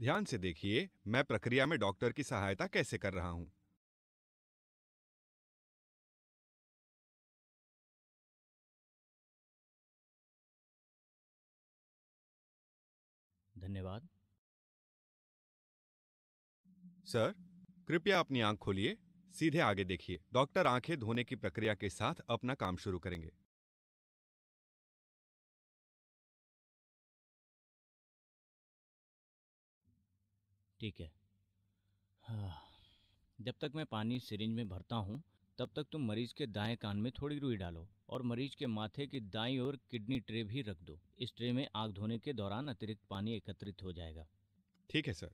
ध्यान से देखिए मैं प्रक्रिया में डॉक्टर की सहायता कैसे कर रहा हूं धन्यवाद सर कृपया अपनी आंख खोलिए सीधे आगे देखिए डॉक्टर आंखें धोने की प्रक्रिया के साथ अपना काम शुरू करेंगे ठीक है हाँ जब तक मैं पानी सिरिंज में भरता हूँ तब तक तुम मरीज के दाएं कान में थोड़ी रुई डालो और मरीज के माथे की दाई ओर किडनी ट्रे भी रख दो इस ट्रे में आग धोने के दौरान अतिरिक्त पानी एकत्रित हो जाएगा ठीक है सर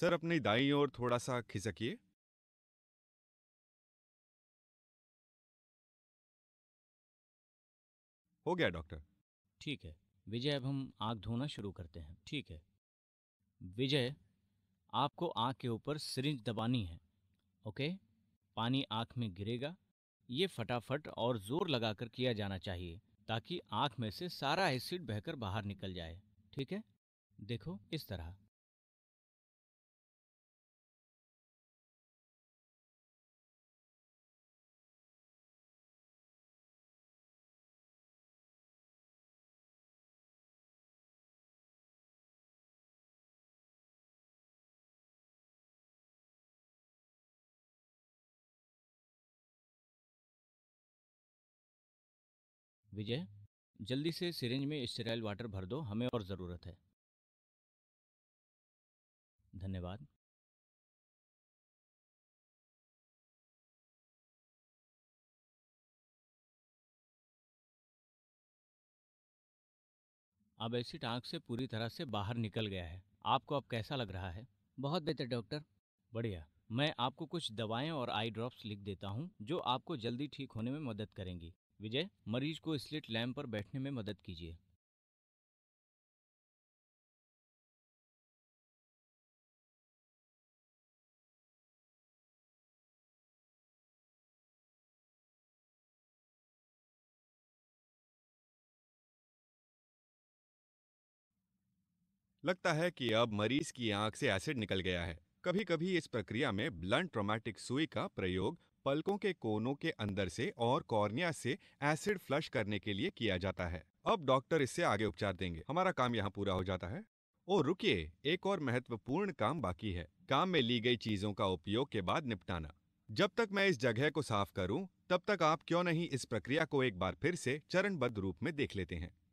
सर अपनी दाई ओर थोड़ा सा खिसकिए हो गया डॉक्टर ठीक है विजय अब हम आँख धोना शुरू करते हैं ठीक है विजय आपको आँख के ऊपर सिरिंज दबानी है ओके पानी आँख में गिरेगा ये फटाफट और जोर लगाकर किया जाना चाहिए ताकि आँख में से सारा एसिड बहकर बाहर निकल जाए ठीक है देखो इस तरह विजय जल्दी से सिरिंज में स्टेराइल वाटर भर दो हमें और ज़रूरत है धन्यवाद अब ऐसी टांग से पूरी तरह से बाहर निकल गया है आपको अब कैसा लग रहा है बहुत बेहतर डॉक्टर बढ़िया मैं आपको कुछ दवाएं और आई ड्रॉप्स लिख देता हूं जो आपको जल्दी ठीक होने में मदद करेंगी विजय मरीज को स्लिट लैम्प पर बैठने में मदद कीजिए लगता है कि अब मरीज की आंख से एसिड निकल गया है कभी कभी इस प्रक्रिया में ब्लंट ट्रोमैटिक सुई का प्रयोग पलकों के कोनों के अंदर से और कॉर्निया से एसिड फ्लश करने के लिए किया जाता है अब डॉक्टर इससे आगे उपचार देंगे हमारा काम यहाँ पूरा हो जाता है ओ रुकिए एक और महत्वपूर्ण काम बाकी है काम में ली गई चीजों का उपयोग के बाद निपटाना जब तक मैं इस जगह को साफ करूं तब तक आप क्यों नहीं इस प्रक्रिया को एक बार फिर से चरणबद्ध रूप में देख लेते हैं